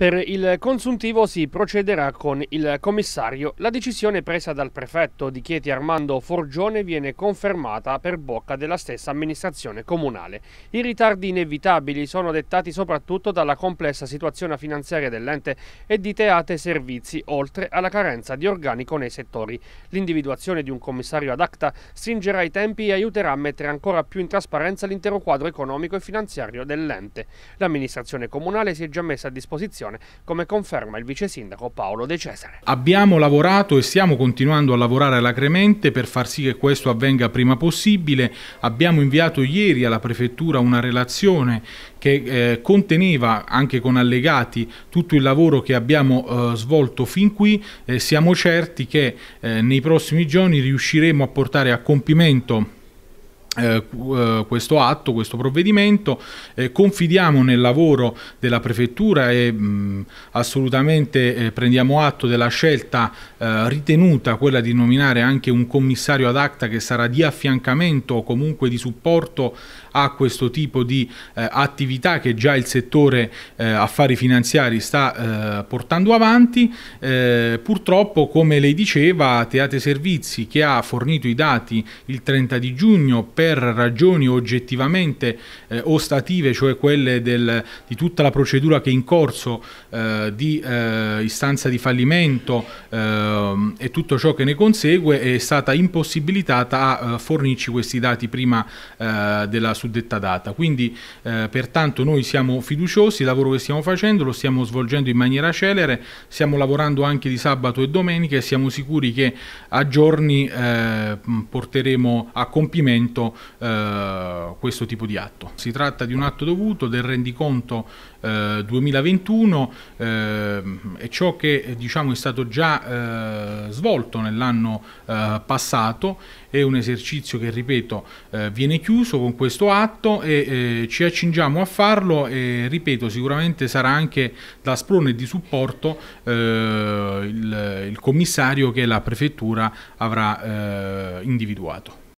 Per il consuntivo si procederà con il commissario. La decisione presa dal prefetto di Chieti Armando Forgione viene confermata per bocca della stessa amministrazione comunale. I ritardi inevitabili sono dettati soprattutto dalla complessa situazione finanziaria dell'ente e di teate e servizi, oltre alla carenza di organico nei settori. L'individuazione di un commissario ad acta stringerà i tempi e aiuterà a mettere ancora più in trasparenza l'intero quadro economico e finanziario dell'ente. L'amministrazione comunale si è già messa a disposizione situazione, come conferma il vice sindaco Paolo De Cesare. Abbiamo lavorato e stiamo continuando a lavorare alacremente per far sì che questo avvenga prima possibile. Abbiamo inviato ieri alla prefettura una relazione che eh, conteneva anche con allegati tutto il lavoro che abbiamo eh, svolto fin qui. Eh, siamo certi che eh, nei prossimi giorni riusciremo a portare a compimento eh, eh, questo atto, questo provvedimento, eh, confidiamo nel lavoro della prefettura e mh, assolutamente eh, prendiamo atto della scelta eh, ritenuta quella di nominare anche un commissario ad acta che sarà di affiancamento o comunque di supporto a questo tipo di attività che già il settore affari finanziari sta portando avanti. purtroppo, come lei diceva, Teate Servizi che ha fornito i dati il 30 di giugno per per ragioni oggettivamente eh, ostattive, cioè quelle del, di tutta la procedura che è in corso eh, di eh, istanza di fallimento, ehm, e tutto ciò che ne consegue è stata impossibilitata a eh, fornirci questi dati prima eh, della suddetta data. Quindi eh, pertanto noi siamo fiduciosi, il lavoro che stiamo facendo lo stiamo svolgendo in maniera celere, stiamo lavorando anche di sabato e domenica e siamo sicuri che a giorni eh, porteremo a compimento eh, questo tipo di atto. Si tratta di un atto dovuto del rendiconto eh, 2021 eh, è ciò che diciamo, è stato già eh, svolto nell'anno eh, passato, è un esercizio che ripeto eh, viene chiuso con questo atto e eh, ci accingiamo a farlo e ripeto sicuramente sarà anche da sprone di supporto il, il, commissario che la prefettura avrà individuato.